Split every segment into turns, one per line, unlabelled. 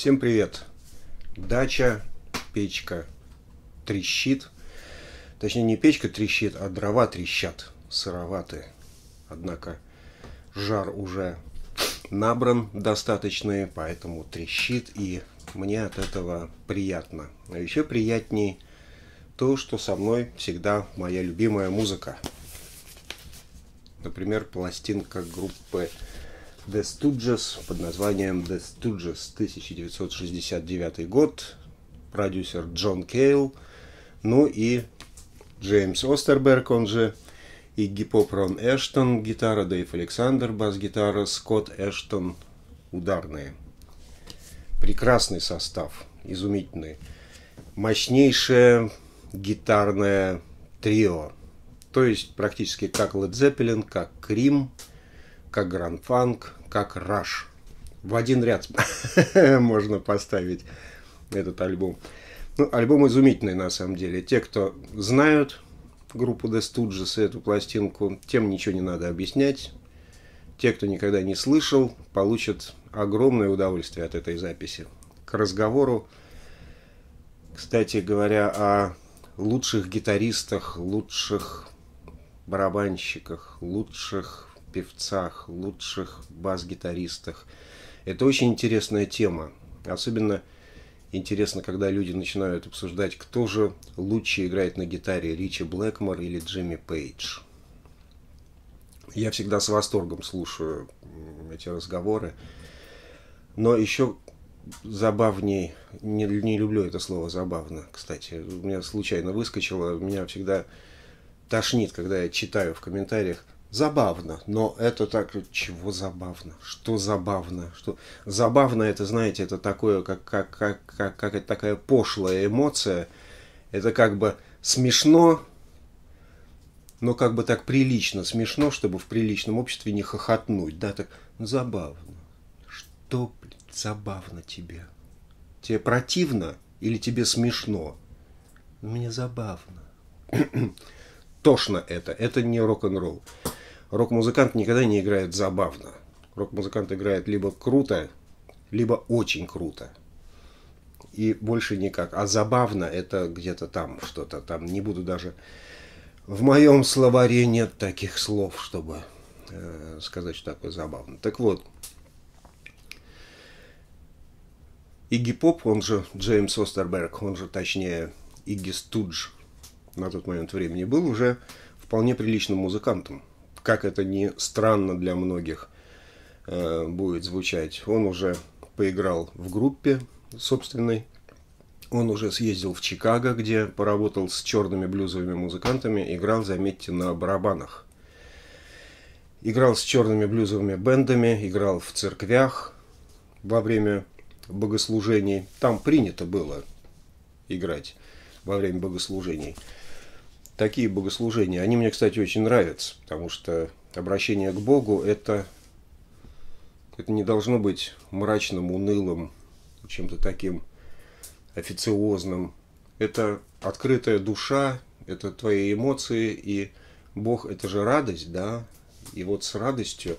Всем привет! Дача, печка трещит. Точнее, не печка трещит, а дрова трещат. сыроватые. Однако жар уже набран достаточный, поэтому трещит, и мне от этого приятно. А еще приятней то, что со мной всегда моя любимая музыка. Например, пластинка группы The Stooges под названием The Stooges 1969 год, продюсер Джон Кейл, ну и Джеймс Остерберг, он же и Поп Рон Эштон, гитара, Дэйв Александр, бас-гитара, Скотт Эштон, ударные. Прекрасный состав, изумительный. Мощнейшее гитарное трио. То есть практически как Led Zeppelin, как Крим, как Гранд Фанк, как Rush. В один ряд можно поставить этот альбом. Ну, альбом изумительный на самом деле. Те, кто знают группу The Stooges и эту пластинку, тем ничего не надо объяснять. Те, кто никогда не слышал, получат огромное удовольствие от этой записи. К разговору, кстати говоря, о лучших гитаристах, лучших барабанщиках, лучших певцах, лучших бас-гитаристах. Это очень интересная тема. Особенно интересно, когда люди начинают обсуждать, кто же лучше играет на гитаре, Ричи Блэкмор или Джимми Пейдж. Я всегда с восторгом слушаю эти разговоры. Но еще забавней, не, не люблю это слово забавно, кстати, у меня случайно выскочило, меня всегда тошнит, когда я читаю в комментариях Забавно, но это так, чего забавно, что забавно, что забавно это, знаете, это такое, как, как, как, как, как это такая пошлая эмоция, это как бы смешно, но как бы так прилично смешно, чтобы в приличном обществе не хохотнуть, да, так забавно, что, блин, забавно тебе, тебе противно или тебе смешно, мне забавно тошно это, это не рок-н-ролл рок-музыкант никогда не играет забавно. Рок-музыкант играет либо круто, либо очень круто. И больше никак. А забавно это где-то там что-то. Там не буду даже... В моем словаре нет таких слов, чтобы э, сказать, что такое забавно. Так вот, Игги Поп, он же Джеймс Остерберг, он же, точнее, Игги Студж на тот момент времени, был уже вполне приличным музыкантом как это ни странно для многих э, будет звучать, он уже поиграл в группе собственной, он уже съездил в Чикаго, где поработал с черными блюзовыми музыкантами, играл, заметьте, на барабанах. Играл с черными блюзовыми бендами, играл в церквях во время богослужений. Там принято было играть во время богослужений такие богослужения. Они мне, кстати, очень нравятся, потому что обращение к Богу это, это не должно быть мрачным, унылым, чем-то таким официозным. Это открытая душа, это твои эмоции, и Бог это же радость, да? И вот с радостью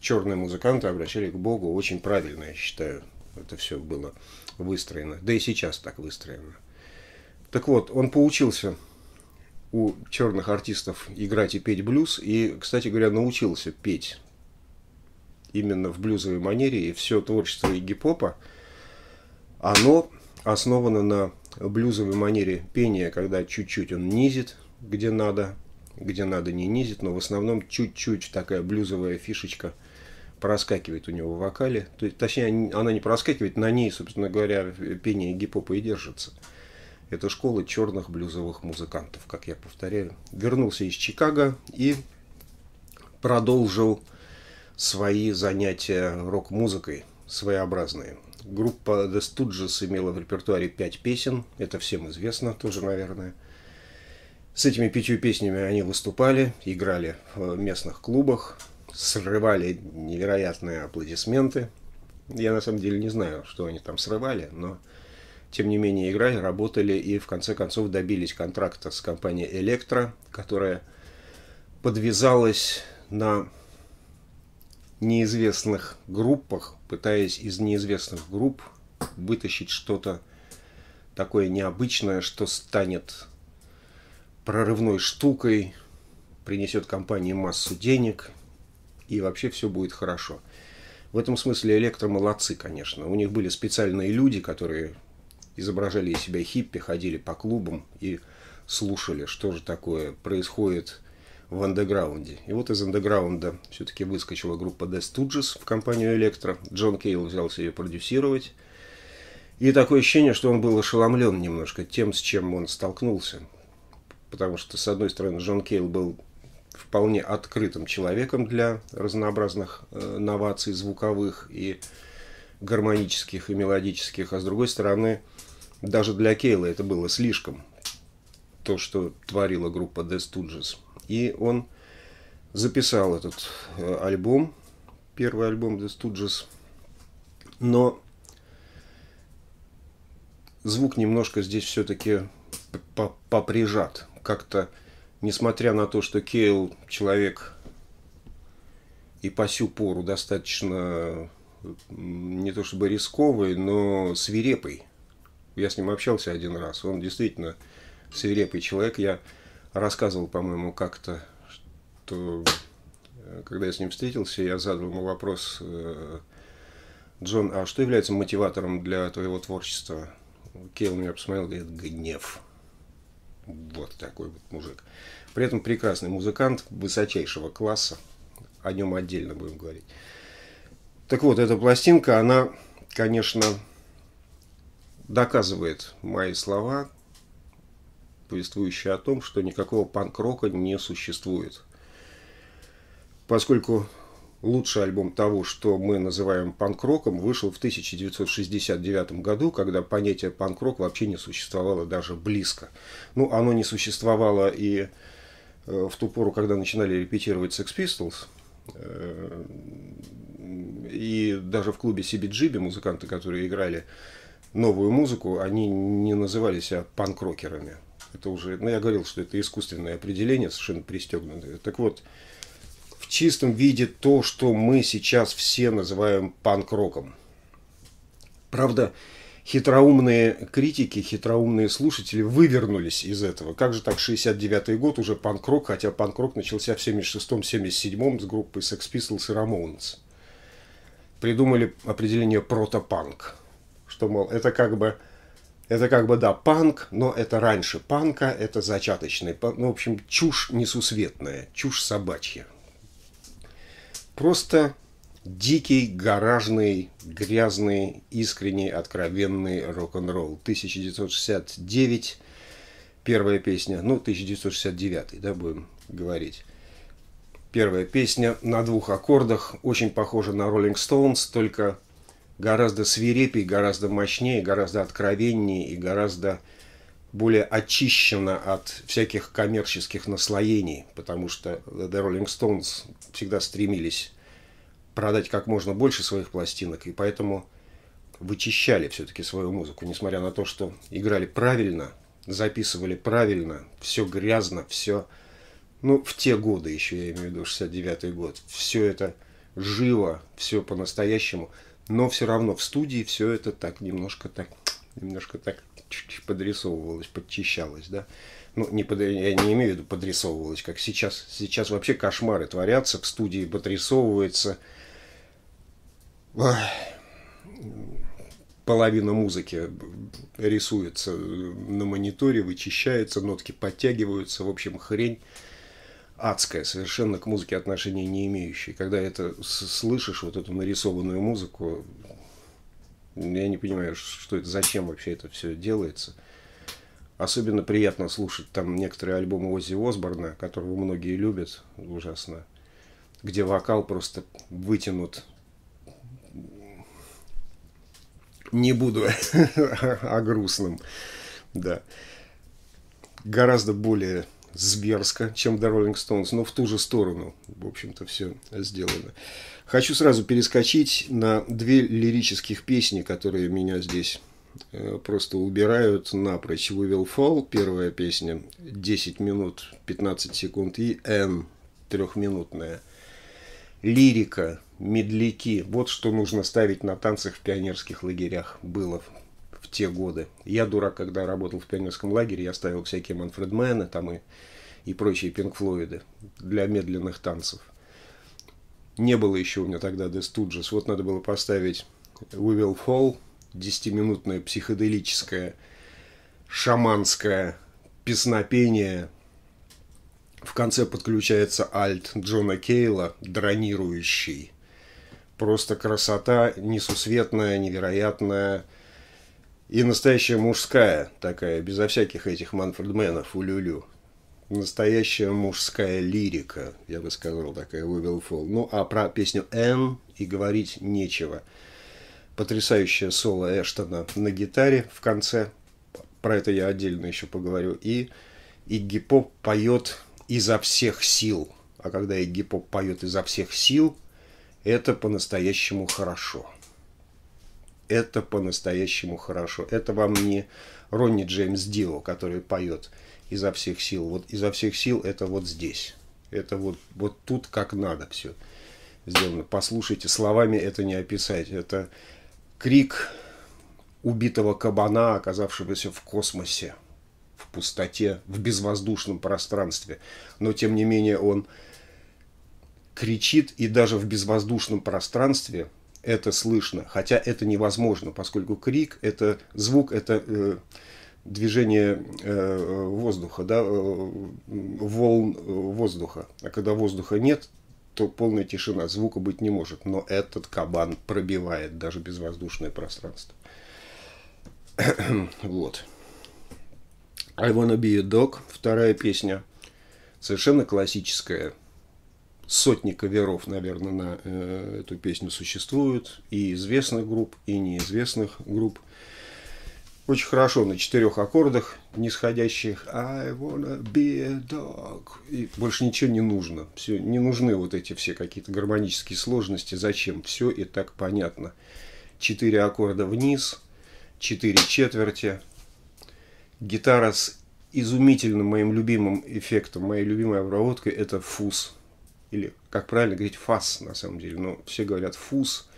черные музыканты обращали к Богу очень правильно, я считаю. Это все было выстроено. Да и сейчас так выстроено. Так вот, он поучился у черных артистов играть и петь блюз. И, кстати говоря, научился петь именно в блюзовой манере. И все творчество Игги Попа, оно основано на блюзовой манере пения, когда чуть-чуть он низит, где надо, где надо не низит, но в основном чуть-чуть такая блюзовая фишечка проскакивает у него в вокале. То есть, точнее, она не проскакивает, на ней, собственно говоря, пение гип-попа и держится. Это школа черных блюзовых музыкантов, как я повторяю. Вернулся из Чикаго и продолжил свои занятия рок-музыкой своеобразные. Группа The Stooges имела в репертуаре пять песен, это всем известно тоже, наверное. С этими пятью песнями они выступали, играли в местных клубах, срывали невероятные аплодисменты. Я на самом деле не знаю, что они там срывали, но тем не менее, играли, работали и в конце концов добились контракта с компанией «Электро», которая подвязалась на неизвестных группах, пытаясь из неизвестных групп вытащить что-то такое необычное, что станет прорывной штукой, принесет компании массу денег, и вообще все будет хорошо. В этом смысле электро молодцы, конечно. У них были специальные люди, которые изображали из себя хиппи, ходили по клубам и слушали, что же такое происходит в андеграунде. И вот из андеграунда все-таки выскочила группа The Stooges в компанию Электро. Джон Кейл взялся ее продюсировать. И такое ощущение, что он был ошеломлен немножко тем, с чем он столкнулся. Потому что, с одной стороны, Джон Кейл был вполне открытым человеком для разнообразных э, новаций звуковых и гармонических и мелодических, а с другой стороны – даже для Кейла это было слишком, то, что творила группа The Stooges. И он записал этот э, альбом, первый альбом The Stooges, но звук немножко здесь все-таки поприжат. Как-то, несмотря на то, что Кейл человек и по сю пору достаточно не то чтобы рисковый, но свирепый – я с ним общался один раз. Он действительно свирепый человек. Я рассказывал, по-моему, как-то, что э, когда я с ним встретился, я задал ему вопрос, э, Джон, а что является мотиватором для твоего творчества? Кейл меня посмотрел, говорит, гнев. Вот такой вот мужик. При этом прекрасный музыкант высочайшего класса. О нем отдельно будем говорить. Так вот, эта пластинка, она, конечно, доказывает мои слова, повествующие о том, что никакого панк-рока не существует. Поскольку лучший альбом того, что мы называем панк-роком, вышел в 1969 году, когда понятие панк-рок вообще не существовало даже близко. Ну, оно не существовало и э, в ту пору, когда начинали репетировать Sex Pistols, э, и даже в клубе CBGB музыканты, которые играли новую музыку, они не называли себя панк-рокерами. Это уже, ну я говорил, что это искусственное определение, совершенно пристегнутое. Так вот, в чистом виде то, что мы сейчас все называем панк-роком. Правда, хитроумные критики, хитроумные слушатели вывернулись из этого. Как же так 69-й год, уже панк-рок, хотя панк-рок начался в 76-м, 77-м с группой Sex Pistols и Ramones. Придумали определение протопанк что, мол, это как бы, это как бы, да, панк, но это раньше панка, это зачаточный, ну, в общем, чушь несусветная, чушь собачья. Просто дикий, гаражный, грязный, искренний, откровенный рок-н-ролл. 1969, первая песня, ну, 1969, да, будем говорить. Первая песня на двух аккордах, очень похожа на Rolling Stones, только гораздо свирепее, гораздо мощнее, гораздо откровеннее и гораздо более очищена от всяких коммерческих наслоений, потому что The Rolling Stones всегда стремились продать как можно больше своих пластинок, и поэтому вычищали все-таки свою музыку, несмотря на то, что играли правильно, записывали правильно, все грязно, все, ну, в те годы еще, я имею в виду, 69-й год, все это живо, все по-настоящему – но все равно в студии все это так немножко так, немножко так подрисовывалось, подчищалось, да. Ну, не под, я не имею в виду подрисовывалось, как сейчас. Сейчас вообще кошмары творятся, в студии подрисовывается половина музыки рисуется на мониторе, вычищается, нотки подтягиваются, в общем, хрень адское совершенно к музыке отношения не имеющее. Когда это слышишь, вот эту нарисованную музыку, я не понимаю, что это, зачем вообще это все делается. Особенно приятно слушать там некоторые альбомы Оззи Осборна, которого многие любят ужасно, где вокал просто вытянут. Не буду о грустном, да. Гораздо более зверско, чем до Rolling Stones, но в ту же сторону, в общем-то, все сделано. Хочу сразу перескочить на две лирических песни, которые меня здесь э, просто убирают напрочь. We Will Fall, первая песня, 10 минут 15 секунд, и N, трехминутная. Лирика, медляки. Вот что нужно ставить на танцах в пионерских лагерях. Было в те годы. Я дурак, когда работал в пионерском лагере, я ставил всякие Манфредмены там и, и прочие пинг-флойды для медленных танцев. Не было еще у меня тогда The Stooges. Вот надо было поставить We Will Fall, 10-минутное психоделическое, шаманское песнопение. В конце подключается альт Джона Кейла, дронирующий. Просто красота несусветная, невероятная. И настоящая мужская такая, безо всяких этих Манфредменов, улюлю. Настоящая мужская лирика, я бы сказал, такая We Will Ну, а про песню «Н» и говорить нечего. Потрясающее соло Эштона на гитаре в конце. Про это я отдельно еще поговорю. И Игги Поп поет изо всех сил. А когда Игги Поп поет изо всех сил, это по-настоящему хорошо это по-настоящему хорошо. Это вам не Ронни Джеймс Дио, который поет изо всех сил. Вот изо всех сил это вот здесь. Это вот, вот тут как надо все сделано. Послушайте, словами это не описать. Это крик убитого кабана, оказавшегося в космосе, в пустоте, в безвоздушном пространстве. Но тем не менее он кричит и даже в безвоздушном пространстве – это слышно, хотя это невозможно, поскольку крик – это звук, это э, движение э, воздуха, да, э, волн э, воздуха. А когда воздуха нет, то полная тишина, звука быть не может. Но этот кабан пробивает даже безвоздушное пространство. вот. I Wanna Be a Dog, вторая песня, совершенно классическая – сотни каверов, наверное, на э, эту песню существуют. И известных групп, и неизвестных групп. Очень хорошо на четырех аккордах нисходящих. I wanna be a dog. И больше ничего не нужно. Все, не нужны вот эти все какие-то гармонические сложности. Зачем? Все и так понятно. Четыре аккорда вниз, четыре четверти. Гитара с изумительным моим любимым эффектом, моей любимой обработкой – это фуз или, как правильно говорить, фас на самом деле, но все говорят фус.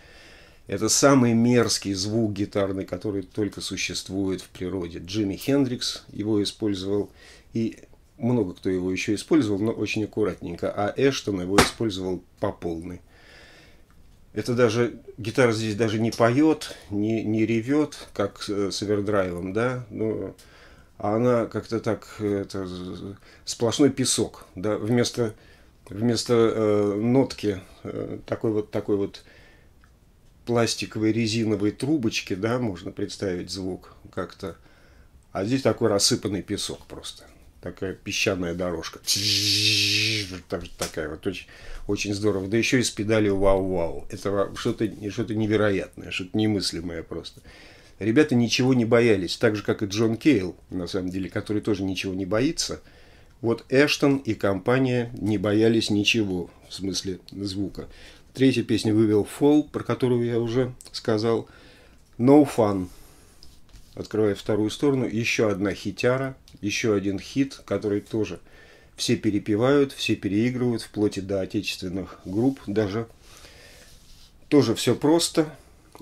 Это самый мерзкий звук гитарный, который только существует в природе. Джимми Хендрикс его использовал, и много кто его еще использовал, но очень аккуратненько. А Эштон его использовал по полной. Это даже гитара здесь даже не поет, не, не ревет, как с э, овердрайвом, да, но она как-то так э, это, сплошной песок, да, вместо вместо э, нотки э, такой вот такой вот пластиковой резиновой трубочки, да, можно представить звук как-то. А здесь такой рассыпанный песок просто. Такая песчаная дорожка. Такая вот очень, очень здорово. Да еще и с педалью вау-вау. Это что-то что невероятное, что-то немыслимое просто. Ребята ничего не боялись. Так же, как и Джон Кейл, на самом деле, который тоже ничего не боится – вот Эштон и компания не боялись ничего, в смысле звука. Третья песня вывел Fall, про которую я уже сказал. No Fun. Открывая вторую сторону, еще одна хитяра, еще один хит, который тоже все перепевают, все переигрывают, вплоть до отечественных групп даже. Тоже все просто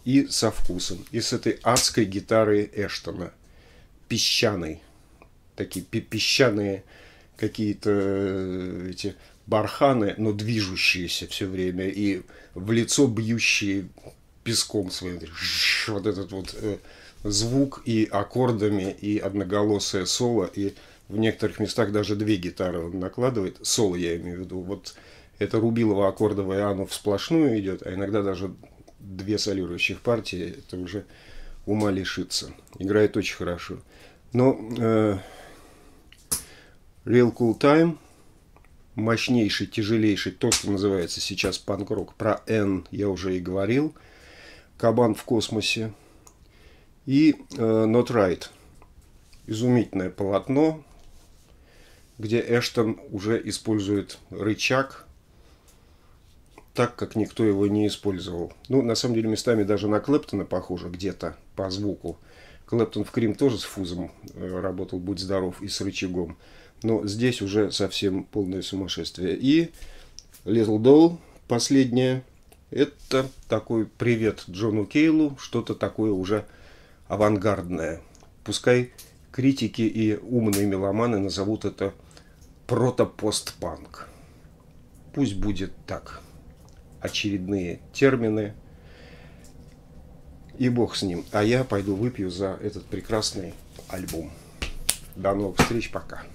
и со вкусом. И с этой адской гитары Эштона. Песчаной. Такие песчаные какие-то э, эти барханы, но движущиеся все время и в лицо бьющие песком своим. Вот этот вот э, звук и аккордами, и одноголосое соло, и в некоторых местах даже две гитары он накладывает. Соло я имею в виду. Вот это рубилово аккордовое оно всплошную идет, а иногда даже две солирующих партии, это уже ума лишится. Играет очень хорошо. Но э, Real Cool Time. Мощнейший, тяжелейший, то, что называется сейчас панк-рок. Про N я уже и говорил. Кабан в космосе. И э, Not Right. Изумительное полотно, где Эштон уже использует рычаг так, как никто его не использовал. Ну, на самом деле, местами даже на Клэптона похоже где-то по звуку. Клэптон в Крим тоже с фузом э, работал, будь здоров, и с рычагом. Но здесь уже совсем полное сумасшествие. И Little Doll, последнее, это такой привет Джону Кейлу, что-то такое уже авангардное. Пускай критики и умные меломаны назовут это протопостпанк. Пусть будет так. Очередные термины. И бог с ним. А я пойду выпью за этот прекрасный альбом. До новых встреч, пока.